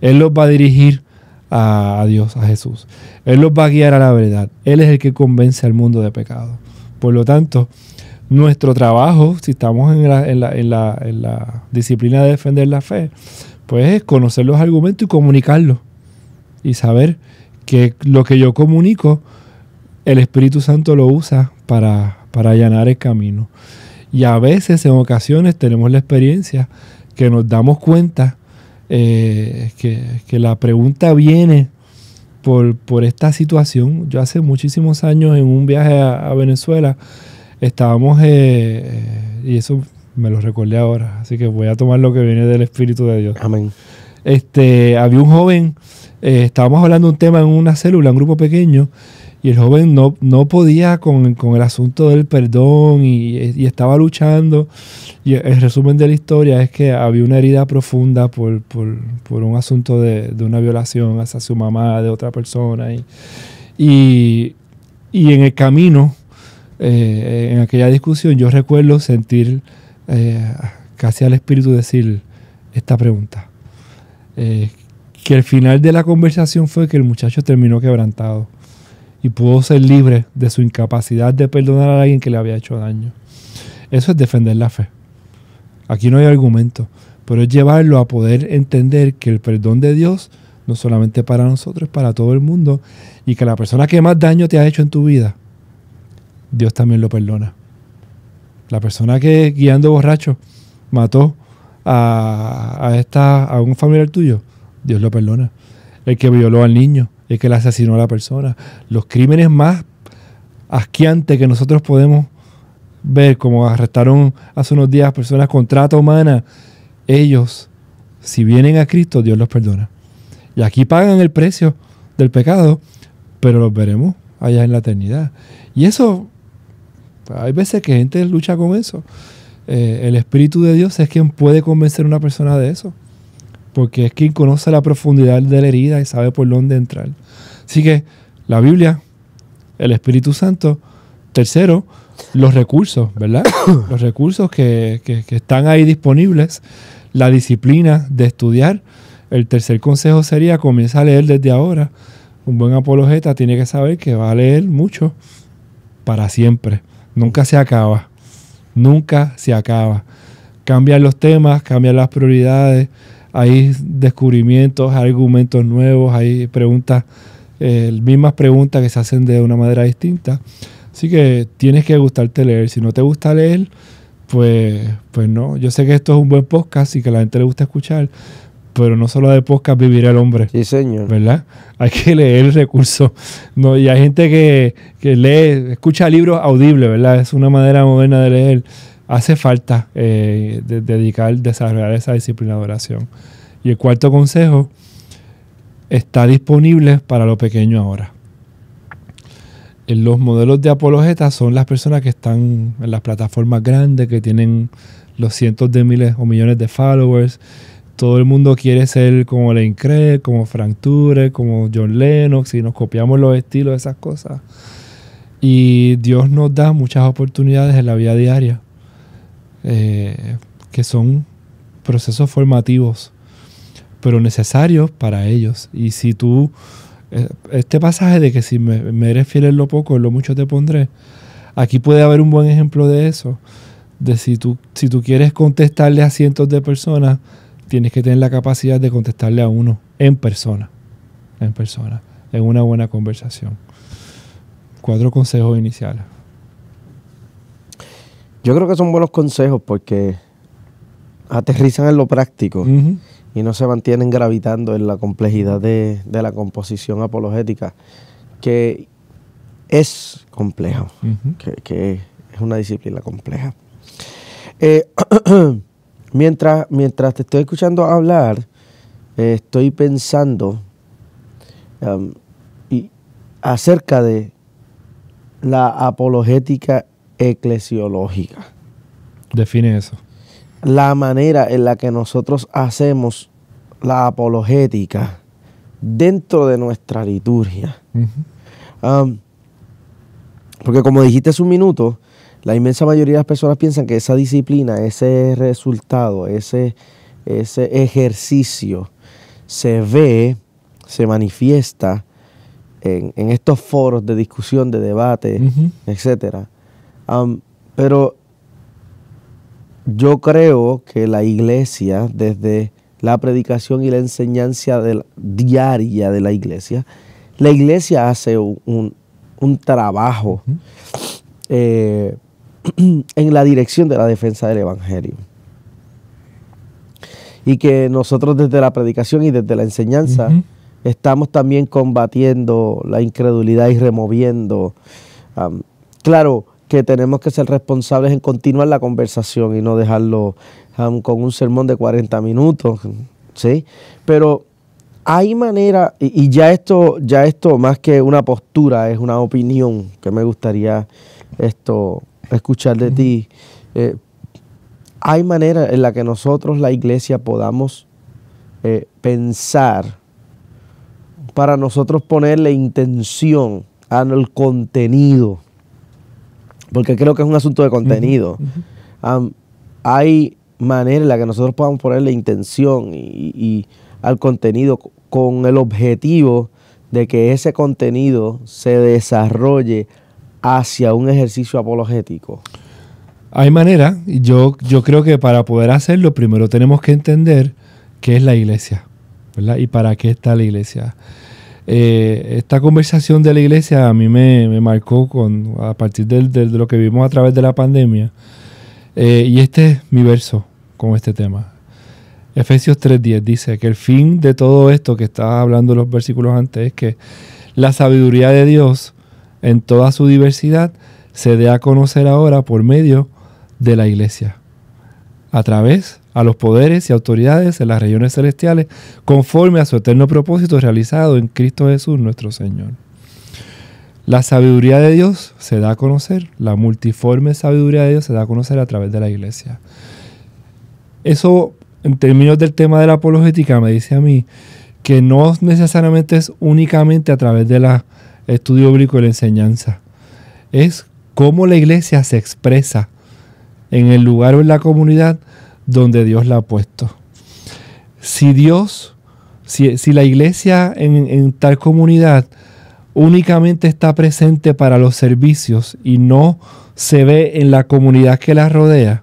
Él los va a dirigir a Dios, a Jesús. Él los va a guiar a la verdad. Él es el que convence al mundo de pecado. Por lo tanto, nuestro trabajo, si estamos en la, en la, en la disciplina de defender la fe, pues es conocer los argumentos y comunicarlos. Y saber que lo que yo comunico, el Espíritu Santo lo usa para, allanar el camino. Y a veces, en ocasiones, tenemos la experiencia que nos damos cuenta eh, que, que, la pregunta viene por, esta situación. Yo hace muchísimos años en un viaje a, Venezuela estábamos, eh, eh, y eso me lo recordé ahora, así que voy a tomar lo que viene del Espíritu de Dios. Amén este, había un joven, eh, estábamos hablando de un tema en una célula, un grupo pequeño, y el joven no, no podía con, el asunto del perdón y, estaba luchando. Y el resumen de la historia es que había una herida profunda por, un asunto de, una violación hacia su mamá, de otra persona. Y, en el camino, eh, en aquella discusión, yo recuerdo sentir eh, casi al espíritu decir esta pregunta. Eh, que el final de la conversación fue que el muchacho terminó quebrantado y pudo ser libre de su incapacidad de perdonar a alguien que le había hecho daño. Eso es defender la fe. Aquí no hay argumento, pero es llevarlo a poder entender que el perdón de Dios no solamente para nosotros, es para todo el mundo, y que la persona que más daño te ha hecho en tu vida, Dios también lo perdona. La persona que guiando borracho mató a, esta, a un familiar tuyo, Dios lo perdona. El que violó al niño, el que le asesinó a la persona. Los crímenes más asqueantes que nosotros podemos ver, como arrestaron hace unos días personas con trata humana, ellos, si vienen a Cristo, Dios los perdona. Y aquí pagan el precio del pecado, pero los veremos allá en la eternidad. Y eso, hay veces que gente lucha con eso. Eh, el Espíritu de Dios es quien puede convencer a una persona de eso, porque es quien conoce la profundidad de la herida y sabe por dónde entrar. Así que la Biblia, el Espíritu Santo, tercero, los recursos, ¿verdad? *coughs* los recursos que, que están ahí disponibles, la disciplina de estudiar. El tercer consejo sería comienza a leer desde ahora. Un buen apologeta tiene que saber que va a leer mucho para siempre. Nunca se acaba nunca se acaba. Cambian los temas, cambian las prioridades, hay descubrimientos, argumentos nuevos, hay preguntas, eh, mismas preguntas que se hacen de una manera distinta. Así que tienes que gustarte leer. Si no te gusta leer, pues, pues no. Yo sé que esto es un buen podcast y que a la gente le gusta escuchar, pero no solo de podcast vivirá el hombre. Sí, señor. ¿Verdad? *laughs* Hay que leer recursos. No, y hay gente que, lee, escucha libros audibles, ¿verdad? Es una manera moderna de leer. Hace falta eh, dedicar, desarrollar esa disciplina de oración. Y el cuarto consejo está disponible para lo pequeño ahora. Los modelos de apologetas son las personas que están en las plataformas grandes, que tienen los cientos de miles o millones de followers, todo el mundo quiere ser como Lane Craig, como Frank Ture, como John Lennox, y nos copiamos los estilos, de esas cosas. Y Dios nos da muchas oportunidades en la vida diaria, eh, que son procesos formativos, pero necesarios para ellos. Y si tú, eh, este pasaje de que si me, eres fiel en lo poco, en lo mucho te pondré, aquí puede haber un buen ejemplo de eso, de si tú, si tú quieres contestarle a cientos de personas, tienes que tener la capacidad de contestarle a uno en persona, en persona, en una buena conversación. Cuatro consejos iniciales. Yo creo que son buenos consejos porque aterrizan en lo práctico y no se mantienen gravitando en la complejidad de, la composición apologética, que es complejo que, que, es una disciplina compleja. Eh, *clears throat* eh Mientras, te estoy escuchando hablar, eh, estoy pensando um, acerca de la apologética eclesiológica. Define eso. La manera en la que nosotros hacemos la apologética dentro de nuestra liturgia. Um, porque como dijiste hace un minuto, la inmensa mayoría de las personas piensan que esa disciplina, ese resultado, ese, ese ejercicio se ve, se manifiesta en, estos foros de discusión, de debate, etc. etcétera. pero yo creo que la iglesia, desde la predicación y la enseñanza diaria de la iglesia, la iglesia hace un, trabajo en la dirección de la defensa del Evangelio. Y que nosotros desde la predicación y desde la enseñanza estamos también combatiendo la incredulidad y removiendo. claro que tenemos que ser responsables en continuar la conversación y no dejarlo con un sermón de 40 minutos, ¿sí? Pero hay manera, y, y, ya esto, ya esto más que una postura, es una opinión que me gustaría esto escuchar de ti. Eh, hay manera en la que nosotros, la iglesia, podamos eh, pensar para nosotros ponerle intención al contenido, porque creo que es un asunto de contenido. hay manera en la que nosotros podamos ponerle intención y, y al contenido con el objetivo de que ese contenido se desarrolle hacia un ejercicio apologético? Hay manera, yo, yo creo que para poder hacerlo primero tenemos que entender qué es la iglesia, Y para qué está la iglesia. Eh, esta conversación de la iglesia a mí me, me marcó con, a partir del, de lo que vimos a través de la pandemia. Eh, y este es mi verso con este tema. Efesios 3.10 dice que el fin de todo esto que estaba hablando los versículos antes es que la sabiduría de Dios en toda su diversidad se dé a conocer ahora por medio de la iglesia, a través a los poderes y autoridades en las regiones celestiales, conforme a su eterno propósito realizado en Cristo Jesús nuestro Señor. La sabiduría de Dios se da a conocer, la multiforme sabiduría de Dios se da a conocer a través de la iglesia. Eso, en términos del tema de la apologética, me dice a mí que no necesariamente es únicamente a través de la estudio bíblico y la enseñanza. Es cómo la iglesia se expresa en el lugar o en la comunidad donde Dios la ha puesto. Si Dios, si, la iglesia en, tal comunidad únicamente está presente para los servicios y no se ve en la comunidad que la rodea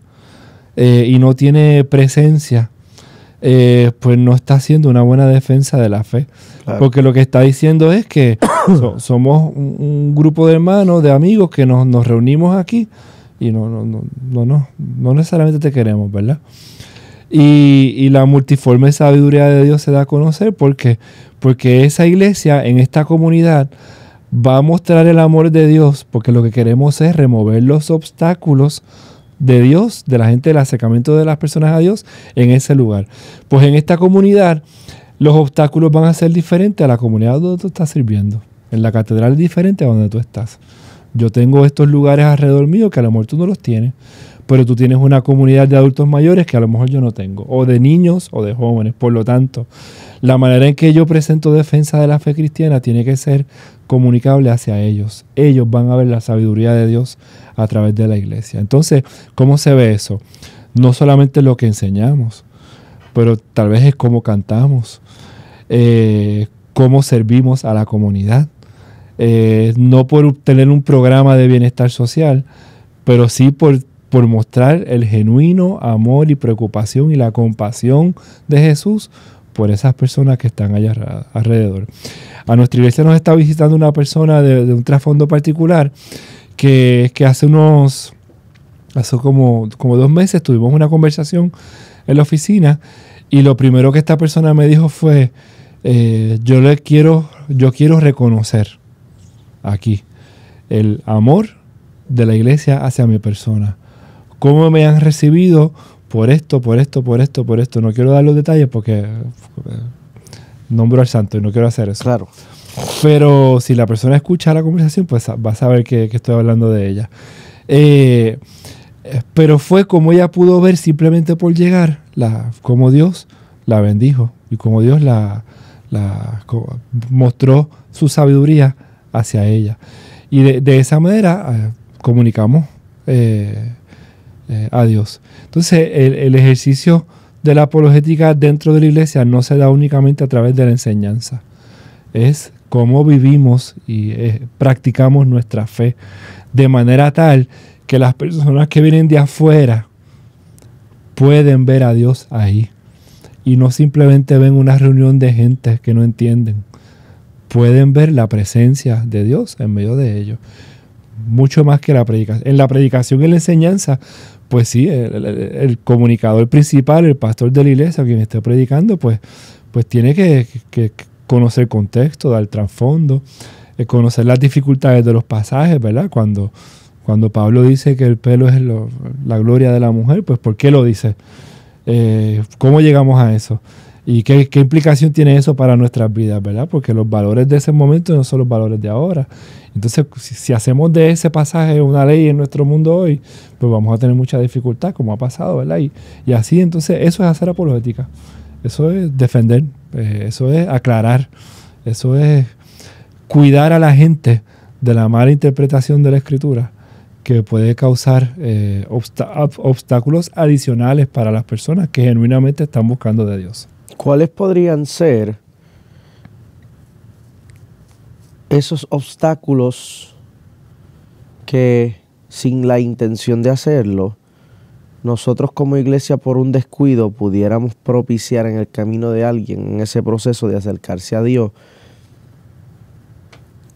eh, y no tiene presencia, eh, pues no está haciendo una buena defensa de la fe. Porque lo que está diciendo es que *coughs* somos un, grupo de hermanos, de amigos que nos, nos reunimos aquí y no, no, no, no, no, no necesariamente te queremos, ¿verdad? Y, la multiforme sabiduría de Dios se da a conocer porque, porque esa iglesia en esta comunidad va a mostrar el amor de Dios, porque lo que queremos es remover los obstáculos de Dios, de la gente, del acercamiento de las personas a Dios en ese lugar. Pues en esta comunidad los obstáculos van a ser diferentes a la comunidad donde tú estás sirviendo. En la catedral es diferente a donde tú estás. Yo tengo estos lugares alrededor mío que a lo mejor tú no los tienes, pero tú tienes una comunidad de adultos mayores que a lo mejor yo no tengo, o de niños o de jóvenes. Por lo tanto, la manera en que yo presento defensa de la fe cristiana tiene que ser comunicable hacia ellos. Ellos van a ver la sabiduría de Dios a través de la iglesia. Entonces, ¿cómo se ve eso? No solamente lo que enseñamos, pero tal vez es como cantamos, eh, cómo servimos a la comunidad. Eh, no por tener un programa de bienestar social, pero sí por, por mostrar el genuino amor y preocupación y la compasión de Jesús por esas personas que están allá alrededor. A nuestra iglesia nos está visitando una persona de, un trasfondo particular que, que hace unos, hace como, como dos meses tuvimos una conversación en la oficina y lo primero que esta persona me dijo fue, eh, yo le quiero, yo quiero reconocer aquí el amor de la iglesia hacia mi persona. ¿Cómo me han recibido por esto, por esto, por esto, por esto? No quiero dar los detalles porque eh, nombro al santo y no quiero hacer eso. Claro. Pero si la persona escucha la conversación, pues va a saber que, estoy hablando de ella. Eh, eh, pero fue como ella pudo ver simplemente por llegar, la, como Dios la bendijo y como Dios la, mostró su sabiduría hacia ella. Y de, esa manera eh, comunicamos eh, a Dios. Entonces el, el, ejercicio de la apologética dentro de la iglesia no se da únicamente a través de la enseñanza, es cómo vivimos y practicamos nuestra fe de manera tal que las personas que vienen de afuera pueden ver a Dios ahí. Y no simplemente ven una reunión de gente que no entienden. Pueden ver la presencia de Dios en medio de ellos. Mucho más que la predicación. En la predicación y en la enseñanza, pues sí, el, comunicador principal, el pastor de la iglesia, quien esté predicando, pues, pues tiene que, conocer conocer contexto, dar trasfondo, eh, conocer las dificultades de los pasajes, ¿verdad? Cuando, cuando Pablo dice que el pelo es la gloria de la mujer, pues ¿por qué lo dice? Eh, ¿Cómo llegamos a eso? ¿Y qué, implicación tiene eso para nuestras vidas, verdad? Porque los valores de ese momento no son los valores de ahora. Entonces, si, hacemos de ese pasaje una ley en nuestro mundo hoy, pues vamos a tener mucha dificultad, como ha pasado, ¿verdad? Y, y así, entonces, eso es hacer apologética. Eso es defender, eh, eso es aclarar, eso es cuidar a la gente de la mala interpretación de la escritura que puede causar eh, obstáculos adicionales para las personas que genuinamente están buscando de Dios. ¿Cuáles podrían ser esos obstáculos que sin la intención de hacerlo, nosotros como iglesia por un descuido pudiéramos propiciar en el camino de alguien, en ese proceso de acercarse a Dios?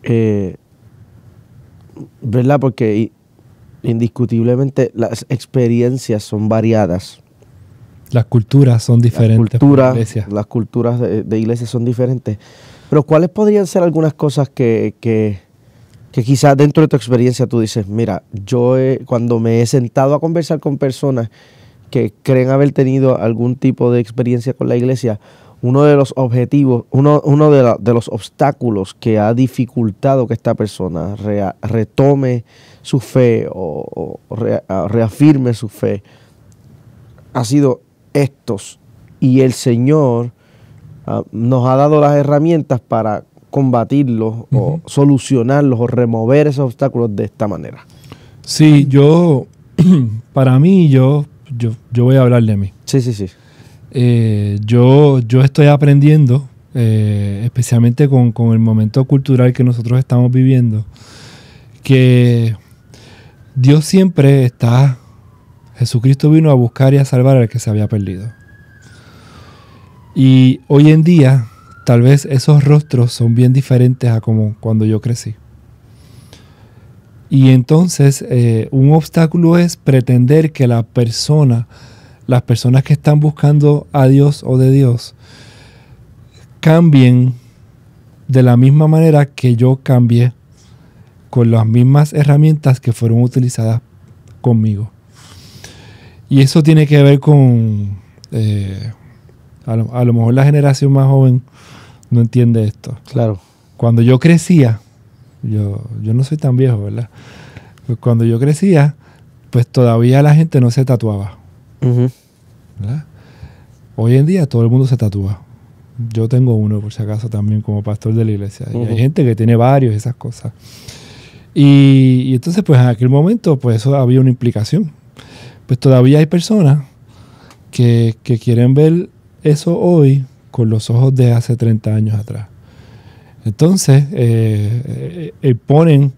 Eh, ¿Verdad? Porque indiscutiblemente las experiencias son variadas. Las culturas son diferentes. Pues, las culturas, de, iglesia son diferentes. Pero ¿cuáles podrían ser algunas cosas que, que, quizás dentro de tu experiencia tú dices, mira, yo cuando me he sentado a conversar con personas que creen haber tenido algún tipo de experiencia con la iglesia, uno de los objetivos, uno, uno de, los obstáculos que ha dificultado que esta persona retome su fe o, reafirme su fe, ha sido estos. Y el Señor ah, nos ha dado las herramientas para combatirlos o solucionarlos o remover esos obstáculos de esta manera. Sí, yo, *clears throat* para mí, yo, yo, voy a hablar de mí. Sí, sí, sí. Eh, yo, yo estoy aprendiendo, eh, especialmente con, con, el momento cultural que nosotros estamos viviendo, que Dios siempre está. Jesucristo vino a buscar y a salvar al que se había perdido. Y hoy en día, tal vez esos rostros son bien diferentes a como cuando yo crecí. Y entonces eh, un obstáculo es pretender que la persona, las personas que están buscando a Dios o de Dios, cambien de la misma manera que yo cambié con las mismas herramientas que fueron utilizadas conmigo. Y eso tiene que ver con, eh, a, lo, mejor la generación más joven no entiende esto. Claro. Cuando yo crecía, yo, yo no soy tan viejo, ¿verdad? Cuando yo crecía, pues todavía la gente no se tatuaba. Hoy en día todo el mundo se tatúa. Yo tengo uno, por si acaso, también como pastor de la iglesia. hay gente que tiene varios, esas cosas. Y, entonces, pues en aquel momento, pues eso había una implicación. Pues todavía hay personas que, quieren ver eso hoy con los ojos de hace 30 años atrás. Entonces, imponen eh,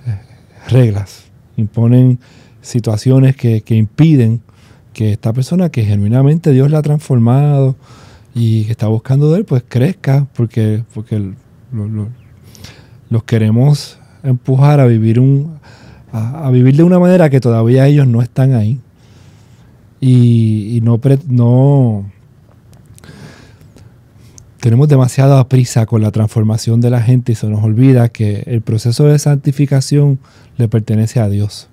eh, eh, reglas, imponen situaciones que, impiden que esta persona que genuinamente Dios la ha transformado y que está buscando de él, pues crezca, porque, porque los queremos empujar a vivir un a, vivir de una manera que todavía ellos no están ahí y, no, no tenemos demasiada prisa con la transformación de la gente y se nos olvida que el proceso de santificación le pertenece a Dios.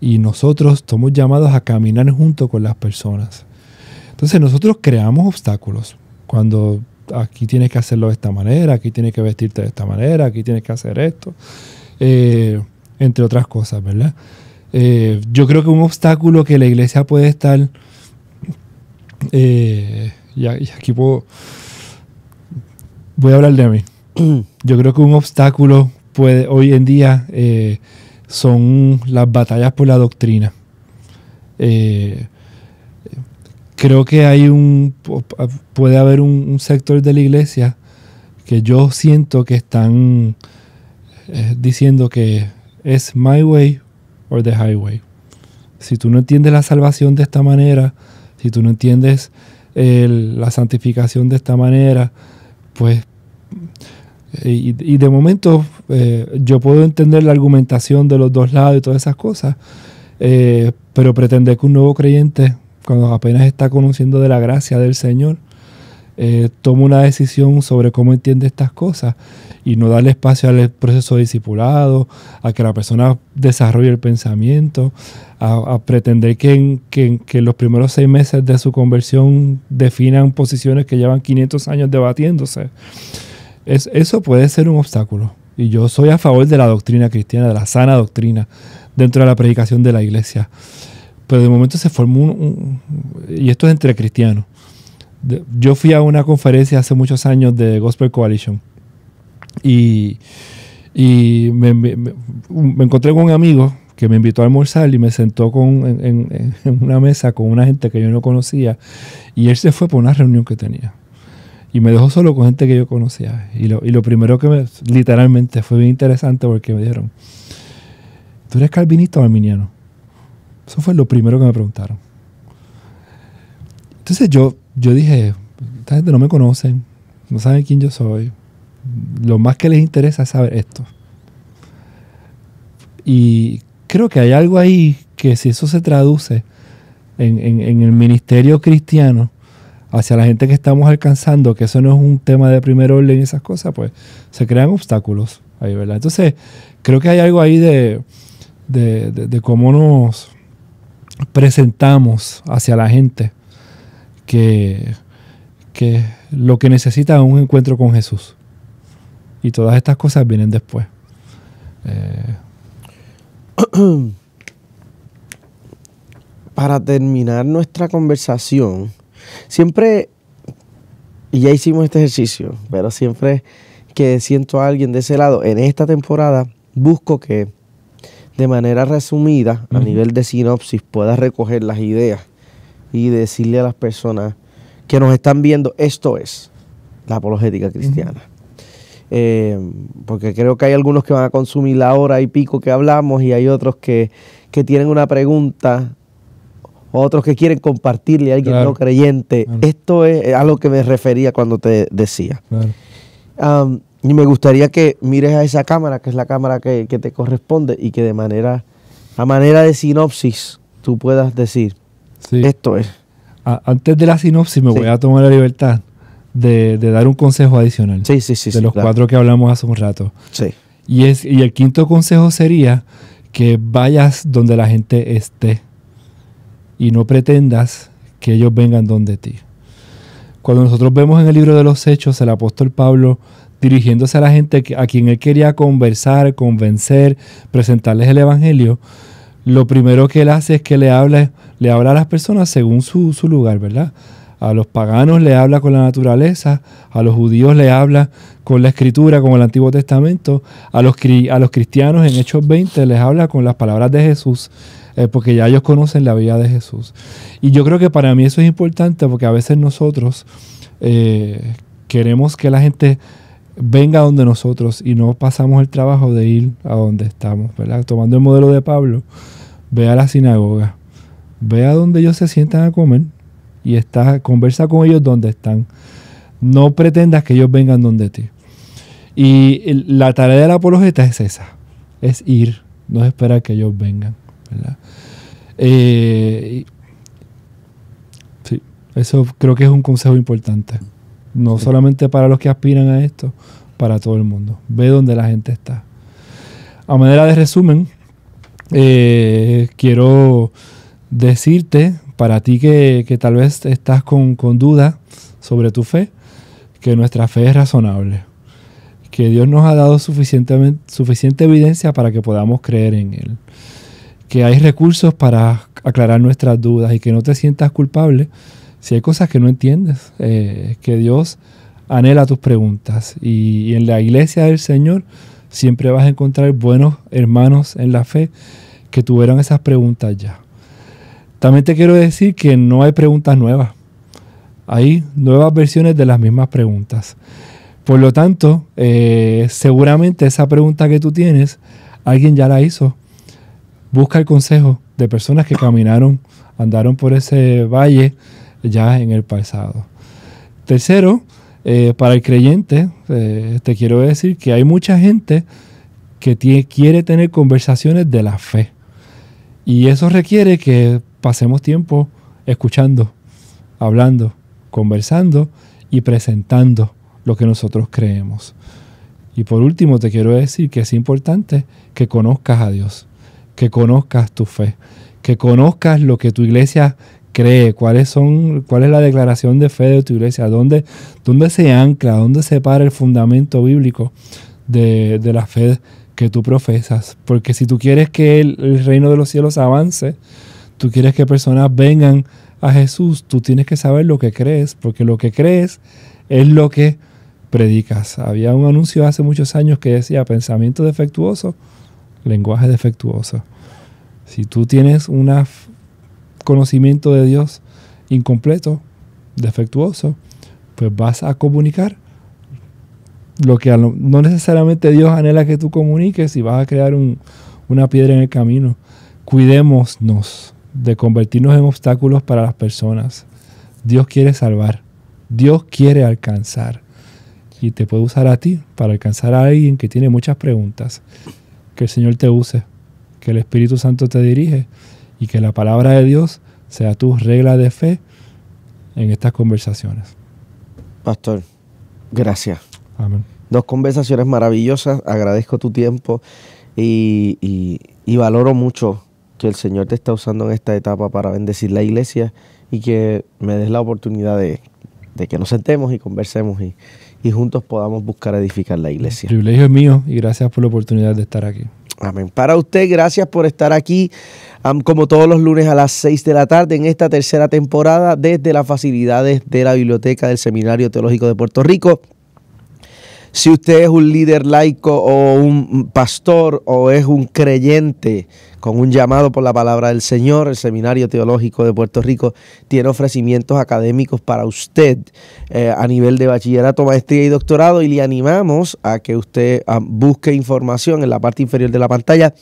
Y nosotros somos llamados a caminar junto con las personas. Entonces nosotros creamos obstáculos. Cuando aquí tienes que hacerlo de esta manera, aquí tienes que vestirte de esta manera, aquí tienes que hacer esto, eh, entre otras cosas, ¿verdad? Eh, yo creo que un obstáculo que la iglesia puede estar, eh, y aquí puedo, voy a hablar de mí, *clears throat* yo creo que un obstáculo puede, hoy en día son las batallas por la doctrina. Eh, creo que hay un puede haber un, sector de la iglesia que yo siento que están eh, diciendo que es my way or the highway. Si tú no entiendes la salvación de esta manera, si tú no entiendes la santificación de esta manera, pues y, de momento eh, yo puedo entender la argumentación de los dos lados y todas esas cosas, eh, pero pretender que un nuevo creyente cuando apenas está conociendo de la gracia del Señor, eh, toma una decisión sobre cómo entiende estas cosas y no darle espacio al proceso discipulado, a que la persona desarrolle el pensamiento, a, pretender que en, los primeros seis meses de su conversión definan posiciones que llevan 500 años debatiéndose. eso puede ser un obstáculo. Y yo soy a favor de la doctrina cristiana, de la sana doctrina dentro de la predicación de la iglesia pero de momento se formó un, y esto es entre cristianos. yo fui a una conferencia hace muchos años de Gospel Coalition y, me, encontré con un amigo que me invitó a almorzar y me sentó en, una mesa con una gente que yo no conocía y él se fue por una reunión que tenía. Y me dejó solo con gente que yo conocía. Y lo, y lo primero que me, literalmente fue bien interesante porque me dijeron, ¿tú eres calvinista o arminiano? Eso fue lo primero que me preguntaron. Entonces yo, yo dije, esta gente no me conocen, no saben quién yo soy. Lo más que les interesa es saber esto. Y creo que hay algo ahí que si eso se traduce en, el ministerio cristiano, hacia la gente que estamos alcanzando, que eso no es un tema de primer orden y esas cosas, pues se crean obstáculos ahí, ¿verdad? Entonces, creo que hay algo ahí de cómo nos, presentamos hacia la gente que, que lo que necesita es un encuentro con Jesús. Y todas estas cosas vienen después. Eh, *clears throat* para terminar nuestra conversación, siempre, y ya hicimos este ejercicio, pero siempre que siento a alguien de ese lado en esta temporada, busco que de manera resumida, a nivel de sinopsis, pueda recoger las ideas y decirle a las personas que nos están viendo, esto es la apologética cristiana. Eh, porque creo que hay algunos que van a consumir la hora y pico que hablamos y hay otros que, que tienen una pregunta, otros que quieren compartirle a alguien no creyente. Esto es a lo que me refería cuando te decía. Y me gustaría que mires a esa cámara, que es la cámara que, te corresponde, y que de manera, a manera de sinopsis, tú puedas decir, esto es. Antes de la sinopsis me voy a tomar la libertad de, dar un consejo adicional. Sí, sí, sí. De los cuatro que hablamos hace un rato. Sí. Y, y el quinto consejo sería que vayas donde la gente esté y no pretendas que ellos vengan donde ti. Cuando nosotros vemos en el libro de los Hechos, el apóstol Pablo dirigiéndose a la gente a quien él quería conversar, convencer, presentarles el Evangelio, lo primero que él hace es que le habla, le habla a las personas según su, lugar, ¿verdad? A los paganos le habla con la naturaleza, a los judíos le habla con la escritura, con el Antiguo Testamento, a los, a los cristianos en Hechos 20 les habla con las palabras de Jesús, eh, porque ya ellos conocen la vida de Jesús. Y yo creo que para mí eso es importante porque a veces nosotros eh, queremos que la gente venga donde nosotros y no pasamos el trabajo de ir a donde estamos, ¿verdad? Tomando el modelo de Pablo, ve a la sinagoga, ve a donde ellos se sientan a comer y está, conversa con ellos donde están. No pretendas que ellos vengan donde ti. Y la tarea de la apologeta es esa, es ir, no esperar que ellos vengan, eh, sí, eso creo que es un consejo importante. No solamente para los que aspiran a esto, para todo el mundo. Ve donde la gente está. A manera de resumen, eh, quiero decirte, para ti que, tal vez estás con, dudas sobre tu fe, que nuestra fe es razonable, que Dios nos ha dado suficientemente, suficiente evidencia para que podamos creer en Él, que hay recursos para aclarar nuestras dudas y que no te sientas culpable si hay cosas que no entiendes, es eh, que Dios anhela tus preguntas. Y, en la iglesia del Señor siempre vas a encontrar buenos hermanos en la fe que tuvieron esas preguntas ya. También te quiero decir que no hay preguntas nuevas. Hay nuevas versiones de las mismas preguntas. Por lo tanto, eh, seguramente esa pregunta que tú tienes, alguien ya la hizo. Busca el consejo de personas que caminaron, andaron por ese valle, ya en el pasado. Tercero, eh, para el creyente, eh, te quiero decir que hay mucha gente que quiere tener conversaciones de la fe. Y eso requiere que pasemos tiempo escuchando, hablando, conversando y presentando lo que nosotros creemos. Y por último, te quiero decir que es importante que conozcas a Dios, que conozcas tu fe, que conozcas lo que tu iglesia cree, son, cuál es la declaración de fe de tu iglesia, dónde, dónde se ancla, dónde se para el fundamento bíblico de, la fe que tú profesas. Porque si tú quieres que el, el, reino de los cielos avance, tú quieres que personas vengan a Jesús, tú tienes que saber lo que crees, porque lo que crees es lo que predicas. Había un anuncio hace muchos años que decía pensamiento defectuoso, lenguaje defectuoso. Si tú tienes una conocimiento de Dios incompleto, defectuoso, pues vas a comunicar lo que no necesariamente Dios anhela que tú comuniques y vas a crear una piedra en el camino. Cuidémonos de convertirnos en obstáculos para las personas. Dios quiere salvar, Dios quiere alcanzar y te puede usar a ti para alcanzar a alguien que tiene muchas preguntas. Que el Señor te use, que el Espíritu Santo te dirige y que la palabra de Dios sea tu regla de fe en estas conversaciones. Pastor, gracias. Amén. Dos conversaciones maravillosas, agradezco tu tiempo y, valoro mucho que el Señor te está usando en esta etapa para bendecir la iglesia y que me des la oportunidad de, que nos sentemos y conversemos y, juntos podamos buscar edificar la iglesia. privilegio mío y gracias por la oportunidad de estar aquí. Amén. Para usted, gracias por estar aquí, como todos los lunes a las 6 de la tarde, en esta tercera temporada, desde las facilidades de la Biblioteca del Seminario Teológico de Puerto Rico. Si usted es un líder laico o un pastor o es un creyente con un llamado por la palabra del Señor. El Seminario Teológico de Puerto Rico tiene ofrecimientos académicos para usted eh, a nivel de bachillerato, maestría y doctorado y le animamos a que usted ah, busque información. En la parte inferior de la pantalla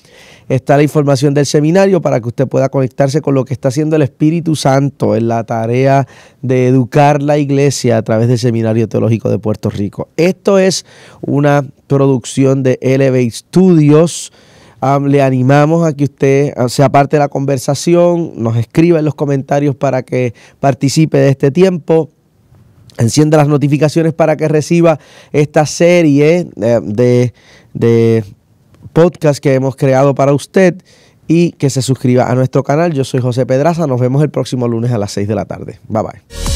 está la información del seminario para que usted pueda conectarse con lo que está haciendo el Espíritu Santo en la tarea de educar la iglesia a través del Seminario Teológico de Puerto Rico. Esto es una producción de Elevate Studios le animamos a que usted ah, sea parte de la conversación, nos escriba en los comentarios para que participe de este tiempo. Encienda las notificaciones para que reciba esta serie eh, de, de podcast que hemos creado para usted y que se suscriba a nuestro canal. Yo soy José Pedraza. Nos vemos el próximo lunes a las 6 de la tarde. Bye bye.